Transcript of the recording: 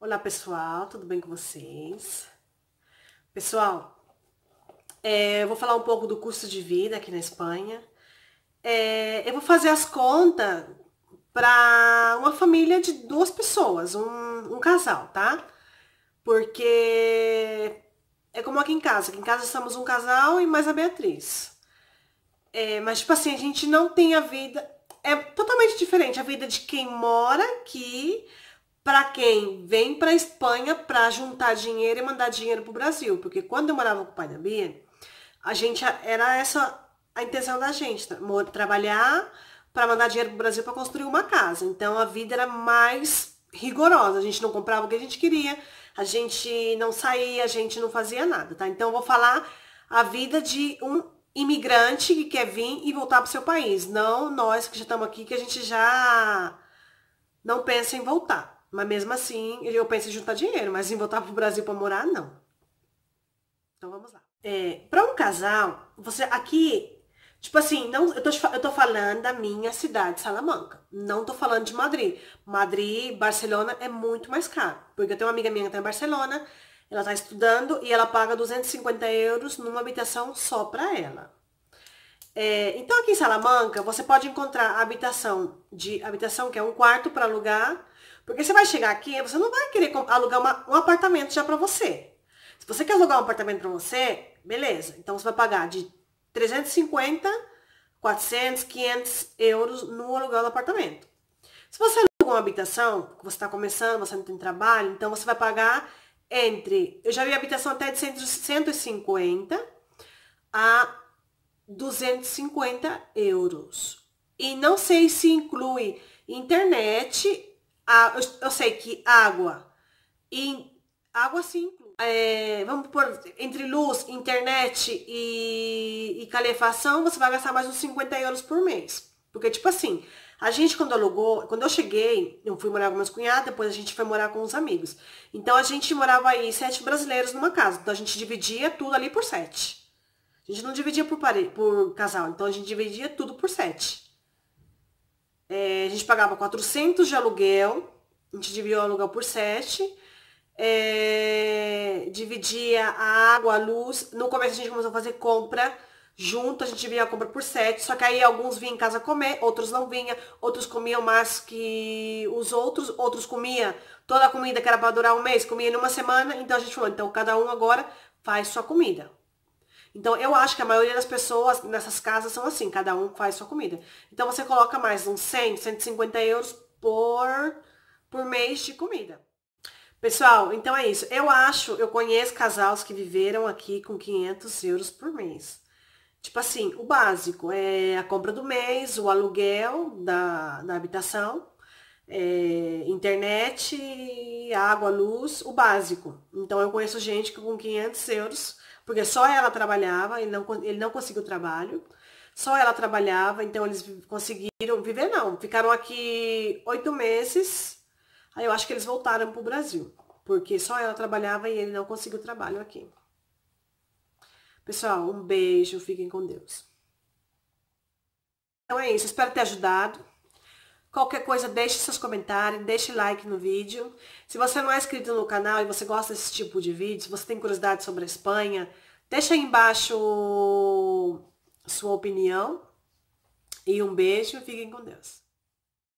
Olá pessoal, tudo bem com vocês? Pessoal, é, eu vou falar um pouco do custo de vida aqui na Espanha. É, eu vou fazer as contas para uma família de duas pessoas, um, um casal, tá? Porque é como aqui em casa. Aqui em casa estamos um casal e mais a Beatriz. É, mas, tipo assim, a gente não tem a vida. É totalmente diferente a vida de quem mora aqui para quem vem para Espanha para juntar dinheiro e mandar dinheiro para o Brasil. Porque quando eu morava com o pai da Bia, a gente era essa a intenção da gente, trabalhar para mandar dinheiro para o Brasil para construir uma casa. Então a vida era mais rigorosa, a gente não comprava o que a gente queria, a gente não saía, a gente não fazia nada, tá? Então eu vou falar a vida de um imigrante que quer vir e voltar para o seu país, não nós que já estamos aqui que a gente já não pensa em voltar. Mas mesmo assim, eu penso em juntar dinheiro, mas em voltar pro Brasil para morar, não. Então vamos lá. É, para um casal, você aqui, tipo assim, não, eu, tô, eu tô falando da minha cidade, Salamanca. Não tô falando de Madrid. Madrid, Barcelona é muito mais caro. Porque eu tenho uma amiga minha que tá em Barcelona, ela tá estudando e ela paga 250 euros numa habitação só para ela. É, então aqui em Salamanca, você pode encontrar habitação de habitação que é um quarto para alugar porque você vai chegar aqui, você não vai querer alugar uma, um apartamento já para você. Se você quer alugar um apartamento para você, beleza. Então você vai pagar de 350, 400, 500 euros no aluguel do apartamento. Se você aluga uma habitação, você está começando, você não tem trabalho, então você vai pagar entre, eu já vi habitação até de 150 a 250 euros. E não sei se inclui internet ah, eu, eu sei que água, e água sim, é, vamos por entre luz, internet e, e, calefação, você vai gastar mais uns 50 euros por mês. Porque, tipo assim, a gente quando alugou, quando eu cheguei, eu fui morar com meus cunhados, depois a gente foi morar com os amigos. Então a gente morava aí sete brasileiros numa casa. Então a gente dividia tudo ali por sete. A gente não dividia por, pare... por casal, então a gente dividia tudo por sete. É, a gente pagava 400 de aluguel, a gente dividia o aluguel por 7, é, dividia a água, a luz. No começo a gente começou a fazer compra junto, a gente dividia a compra por 7, só que aí alguns vinham em casa comer, outros não vinham, outros comiam mais que os outros, outros comiam toda a comida que era para durar um mês, comia em uma semana, então a gente falou, então cada um agora faz sua comida. Então, eu acho que a maioria das pessoas nessas casas são assim, cada um faz sua comida. Então, você coloca mais uns 100, 150 euros por, por mês de comida. Pessoal, então é isso. Eu acho, eu conheço casais que viveram aqui com 500 euros por mês. Tipo assim, o básico é a compra do mês, o aluguel da, da habitação, é, internet, água, luz, o básico. Então, eu conheço gente que com 500 euros porque só ela trabalhava, ele não, ele não conseguiu trabalho, só ela trabalhava, então eles conseguiram viver, não. Ficaram aqui oito meses, aí eu acho que eles voltaram para o Brasil, porque só ela trabalhava e ele não conseguiu trabalho aqui. Pessoal, um beijo, fiquem com Deus. Então é isso, espero ter ajudado. Qualquer coisa, deixe seus comentários, deixe like no vídeo. Se você não é inscrito no canal e você gosta desse tipo de vídeo, se você tem curiosidade sobre a Espanha, deixa aí embaixo sua opinião. E um beijo, fiquem com Deus.